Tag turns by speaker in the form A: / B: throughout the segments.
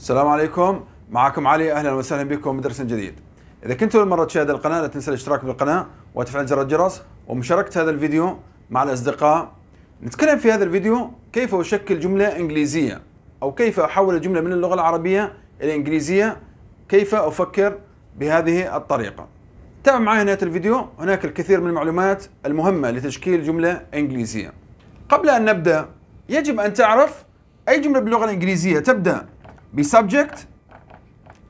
A: السلام عليكم معكم علي اهلا وسهلا بكم بدرس جديد اذا كنت اول مره تشاهد القناه لا تنسى الاشتراك بالقناه وتفعيل زر الجرس ومشاركه هذا الفيديو مع الاصدقاء نتكلم في هذا الفيديو كيف اشكل جمله انجليزيه او كيف احول الجمله من اللغه العربيه الى انجليزيه كيف افكر بهذه الطريقه تابع معي نهايه الفيديو هناك الكثير من المعلومات المهمه لتشكيل جمله انجليزيه قبل ان نبدا يجب ان تعرف اي جمله باللغه الانجليزيه تبدا بسبجكت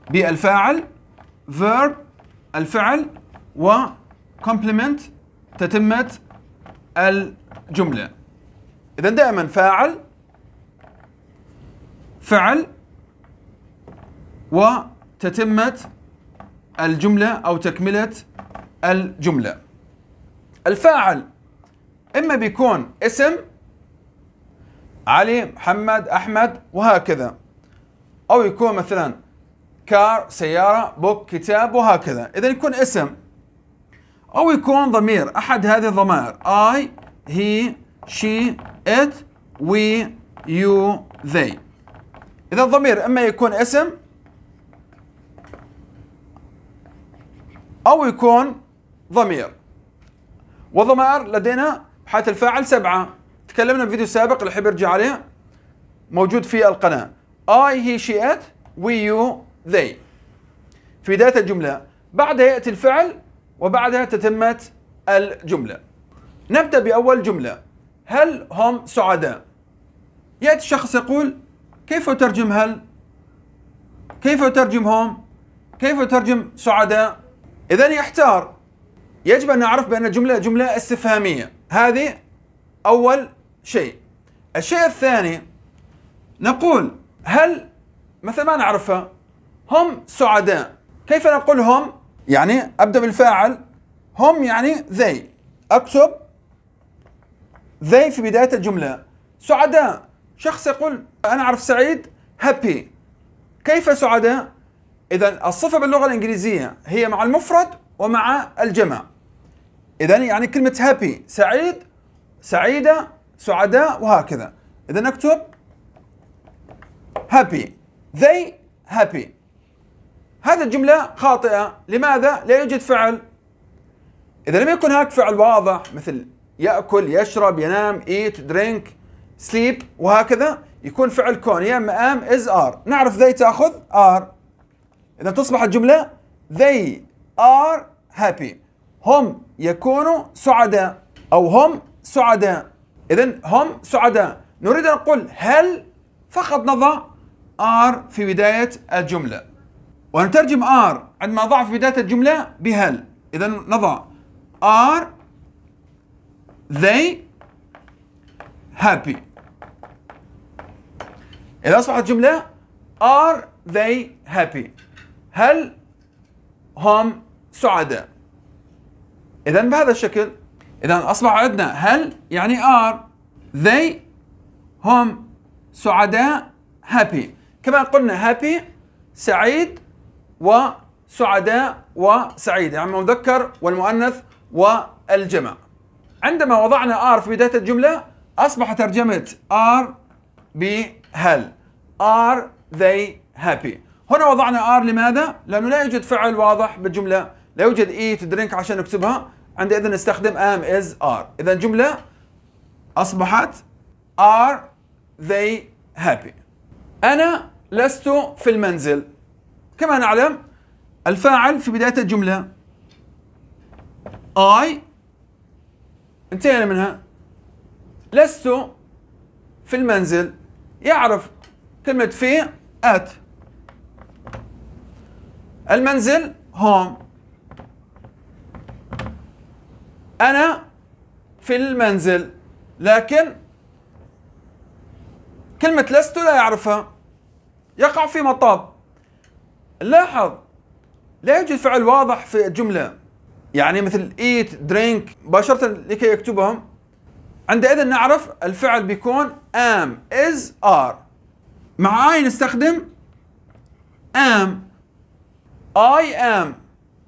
A: بالفاعل verb الفعل و complement تتمة الجملة إذا دائما فاعل فعل وتتمة الجملة أو تكملة الجملة الفاعل إما بيكون اسم علي محمد أحمد وهكذا او يكون مثلا كار سياره بوك كتاب وهكذا اذا يكون اسم او يكون ضمير احد هذه الضمائر I he she it we you they اذا الضمير اما يكون اسم او يكون ضمير وضمائر لدينا حالة الفاعل سبعة تكلمنا في فيديو سابق اللي يحب يرجع عليه موجود في القناة I he she it we you they في بداية الجملة بعدها يأتي الفعل وبعدها تتمة الجملة نبدأ بأول جملة هل هم سعداء يأتي شخص يقول كيف أترجم هل كيف أترجم هم كيف أترجم سعداء إذا يحتار يجب أن نعرف بأن الجملة جملة استفهامية هذه أول شيء الشيء الثاني نقول هل مثل ما نعرفها هم سعداء كيف نقول هم يعني أبدأ بالفاعل هم يعني ذي أكتب ذي في بداية الجملة سعداء شخص يقول أنا أعرف سعيد happy كيف سعداء إذا الصفة باللغة الإنجليزية هي مع المفرد ومع الجمع إذا يعني كلمة happy سعيد سعيدة سعداء وهكذا إذا نكتب happy they happy هذه الجملة خاطئة لماذا؟ لا يوجد فعل إذا لم يكن هناك فعل واضح مثل يأكل يشرب ينام eat drink sleep وهكذا يكون فعل كون يا اما أم is are نعرف they تأخذ are إذا تصبح الجملة they are happy هم يكونوا سعداء أو هم سعداء إذا هم سعداء نريد أن نقول هل فقط نضع ار في بداية الجملة ونترجم ار عندما أضع في بداية الجملة بهل إذا نضع are they happy إذا أصبحت جملة are they happy هل هم سعداء إذا بهذا الشكل إذا أصبح عندنا هل يعني ار they هم سعداء happy كما قلنا هابي سعيد وسعداء وسعيد يعني المذكر والمؤنث والجمع عندما وضعنا ار في بدايه الجمله اصبح ترجمه ار بهل ار they happy هنا وضعنا ار لماذا؟ لانه لا يوجد فعل واضح بالجمله لا يوجد eat drink عشان نكتبها عندئذ نستخدم am is are اذا الجمله اصبحت are they happy انا لست في المنزل كما نعلم الفاعل في بداية الجملة I انتهينا منها لست في المنزل يعرف كلمة في at المنزل home أنا في المنزل لكن كلمة لست لا يعرفها يقع في مطاط لاحظ لا يوجد فعل واضح في الجملة يعني مثل eat drink مباشرة لكي يكتبهم عندئذ نعرف الفعل بيكون am is are مع I نستخدم am I am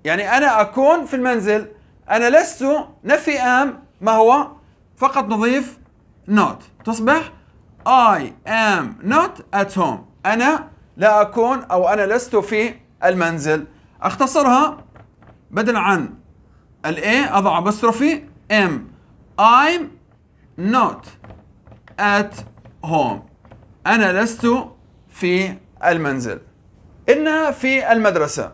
A: يعني أنا أكون في المنزل أنا لست نفي am ما هو فقط نضيف not تصبح I am not at home أنا لا أكون أو أنا لست في المنزل أختصرها بدل عن ال A أضع بصرفي M I'm not at home أنا لست في المنزل إنها في المدرسة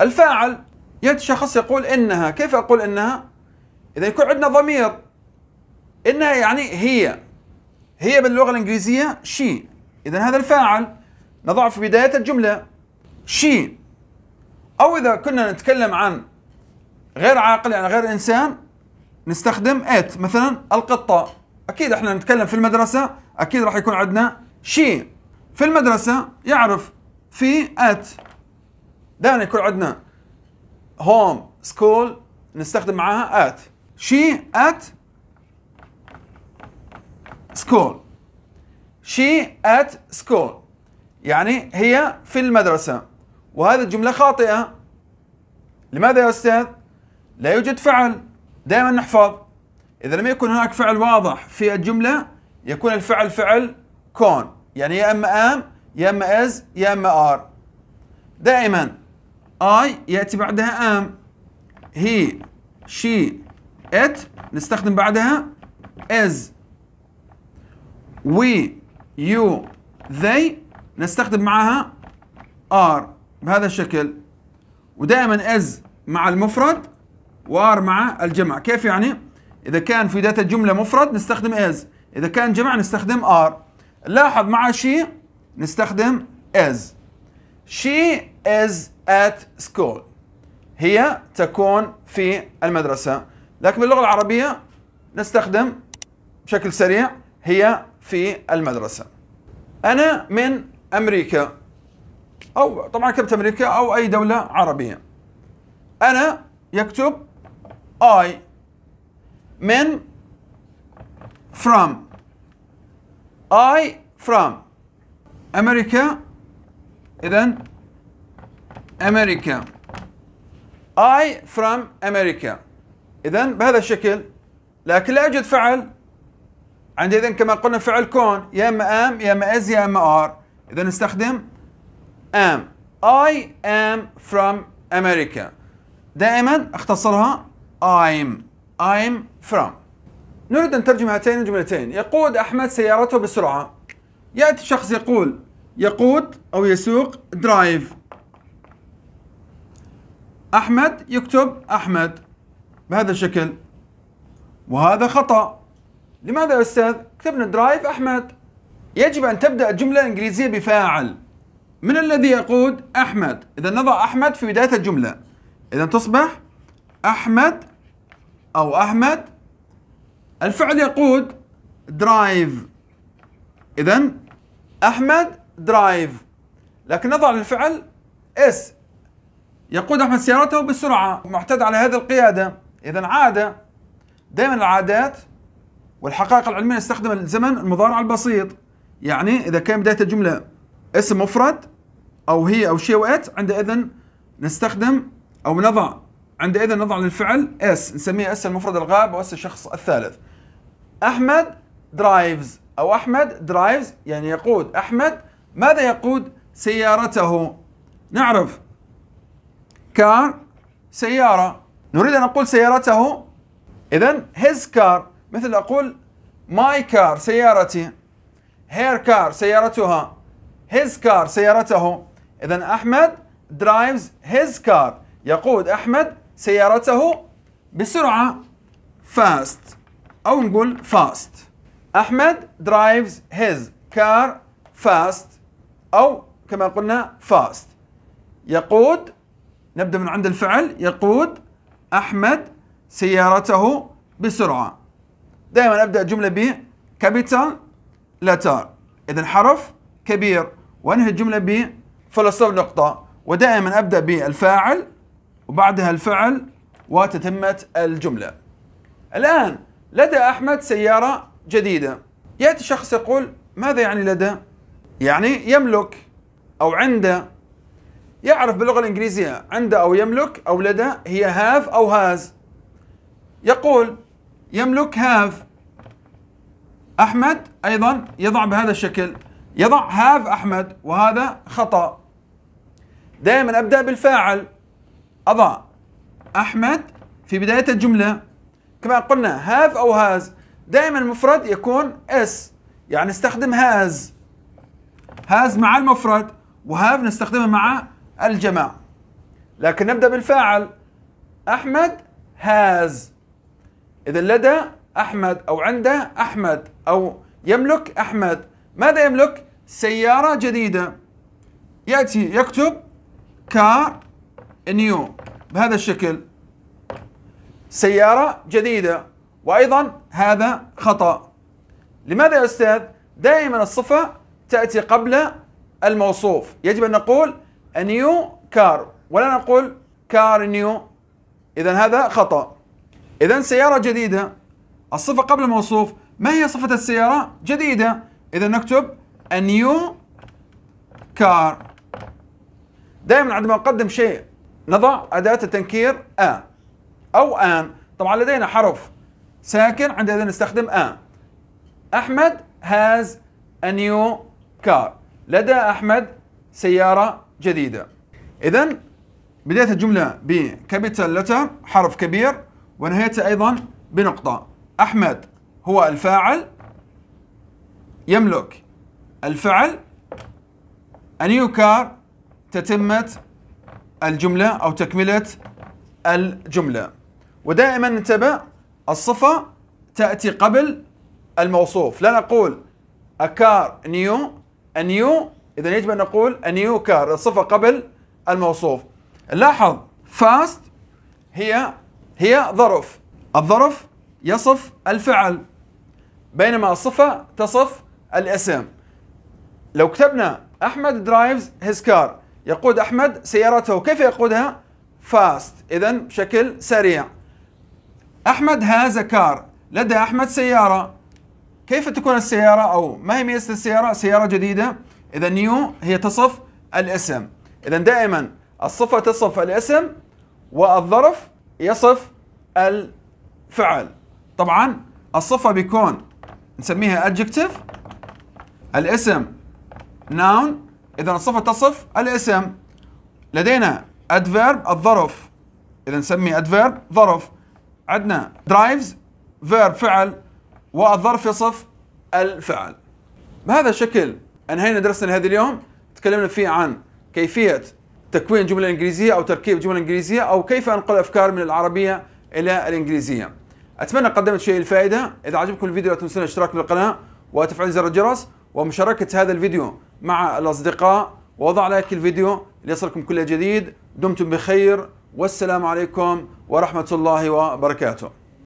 A: الفاعل يأتي شخص يقول إنها كيف أقول إنها؟ إذا يكون عندنا ضمير إنها يعني هي هي باللغة الإنجليزية شي إذا هذا الفاعل نضع في بداية الجملة شي أو إذا كنا نتكلم عن غير عاقل يعني غير إنسان نستخدم ات مثلا القطة أكيد إحنا نتكلم في المدرسة أكيد راح يكون عندنا شي في المدرسة يعرف في ات دائما يكون عندنا هوم سكول نستخدم معاها ات شيء ات سكول شيء ات سكول يعني هي في المدرسة وهذه الجملة خاطئة لماذا يا أستاذ؟ لا يوجد فعل دائما نحفظ إذا لم يكن هناك فعل واضح في الجملة يكون الفعل فعل كون يعني يا إما أم يا إما إز يا إما آر دائما I يأتي بعدها أم هي شي إت نستخدم بعدها is we you they نستخدم معاها ار بهذا الشكل ودائما از مع المفرد وار مع الجمع كيف يعني اذا كان في داتا الجمله مفرد نستخدم از اذا كان جمع نستخدم ار لاحظ مع شي نستخدم از she is at school هي تكون في المدرسه لكن باللغه العربيه نستخدم بشكل سريع هي في المدرسه انا من امريكا او طبعا كتبت امريكا او اي دوله عربيه انا يكتب اي من فرام I from امريكا اذا امريكا I from امريكا اذا بهذا الشكل لكن لا اجد فعل عندي اذا كما قلنا فعل كون يا اما ام يا اما از يا اما ار اذا نستخدم am I am from America دائما اختصرها I'm I'm from نريد أن نترجم هاتين الجملتين يقود أحمد سيارته بسرعة يأتي شخص يقول يقود أو يسوق درايف أحمد يكتب أحمد بهذا الشكل وهذا خطأ لماذا يا أستاذ؟ كتبنا درايف أحمد يجب أن تبدأ الجملة الإنجليزية بفاعل من الذي يقود أحمد إذا نضع أحمد في بداية الجملة إذا تصبح أحمد أو أحمد الفعل يقود درايف إذا أحمد درايف لكن نضع للفعل اس يقود أحمد سيارته بسرعة معتاد على هذه القيادة إذا عادة دائما العادات والحقائق العلمية نستخدم الزمن المضارع البسيط يعني إذا كان بداية الجملة اسم مفرد أو هي أو شيء وإت عندئذ نستخدم أو نضع عندئذ نضع للفعل اس نسميه اس المفرد الغائب أو اس الشخص الثالث أحمد درايفز أو أحمد درايفز يعني يقود أحمد ماذا يقود سيارته نعرف كار سيارة نريد أن نقول سيارته إذا his car مثل أقول my car سيارتي هير كار سيارتها his car سيارته إذا أحمد drives his car يقود أحمد سيارته بسرعة fast أو نقول fast أحمد drives his car fast أو كما قلنا فاست يقود نبدأ من عند الفعل يقود أحمد سيارته بسرعة دائما أبدأ جملة ب كابيتال لتر إذا حرف كبير وأنهي الجملة فلسطين نقطة ودائما أبدأ بالفاعل وبعدها الفعل وتتمة الجملة الآن لدى أحمد سيارة جديدة يأتي شخص يقول ماذا يعني لدى؟ يعني يملك أو عنده يعرف باللغة الإنجليزية عنده أو يملك أو لدى هي هاف أو هاز يقول يملك هاف أحمد أيضا يضع بهذا الشكل يضع هاف أحمد وهذا خطأ دائما أبدأ بالفاعل أضع أحمد في بداية الجملة كما قلنا هاف أو هاز دائما المفرد يكون اس يعني استخدم هاز هاز مع المفرد وهاف نستخدمه مع الجماع لكن نبدأ بالفاعل أحمد هاز إذا لدى أحمد أو عنده أحمد أو يملك أحمد ماذا يملك؟ سيارة جديدة يأتي يكتب كار نيو بهذا الشكل سيارة جديدة وأيضا هذا خطأ لماذا يا أستاذ؟ دائما الصفة تأتي قبل الموصوف يجب أن نقول نيو كار ولا نقول كار نيو إذا هذا خطأ إذا سيارة جديدة الصفة قبل الموصوف ما هي صفة السيارة؟ جديدة إذا نكتب a new car دائما عندما نقدم شيء نضع أداة التنكير a أو an طبعا لدينا حرف ساكن عندنا نستخدم a أحمد has a new car لدى أحمد سيارة جديدة إذا بداية الجملة بكابيتال لتر حرف كبير ونهايتها أيضا بنقطة أحمد هو الفاعل يملك الفعل a new car تتمة الجملة أو تكملة الجملة ودائما انتبه الصفة تأتي قبل الموصوف لا نقول a new a new إذا يجب أن نقول a new car الصفة قبل الموصوف لاحظ fast هي هي ظرف الظرف يصف الفعل بينما الصفة تصف الاسم لو كتبنا أحمد درايفز هيز كار يقود أحمد سيارته كيف يقودها؟ فاست إذا بشكل سريع أحمد هاز كار لدى أحمد سيارة كيف تكون السيارة أو ما هي ميزة السيارة؟ سيارة جديدة إذا نيو هي تصف الاسم إذا دائما الصفة تصف الاسم والظرف يصف الفعل طبعا الصفة بيكون نسميها adjective الاسم noun إذا الصفة تصف الاسم لدينا adverb الظرف إذا نسميه adverb ظرف عندنا drives verb فعل والظرف يصف الفعل بهذا الشكل انهينا درسنا هذا اليوم تكلمنا فيه عن كيفية تكوين جملة إنجليزية أو تركيب جملة إنجليزية أو كيف أنقل أفكار من العربية إلى الإنجليزية اتمنى قدمت شيء الفائده اذا عجبكم الفيديو لا تنسون الاشتراك بالقناه وتفعيل زر الجرس ومشاركه هذا الفيديو مع الاصدقاء ووضع لايك الفيديو ليصلكم كل جديد دمتم بخير والسلام عليكم ورحمه الله وبركاته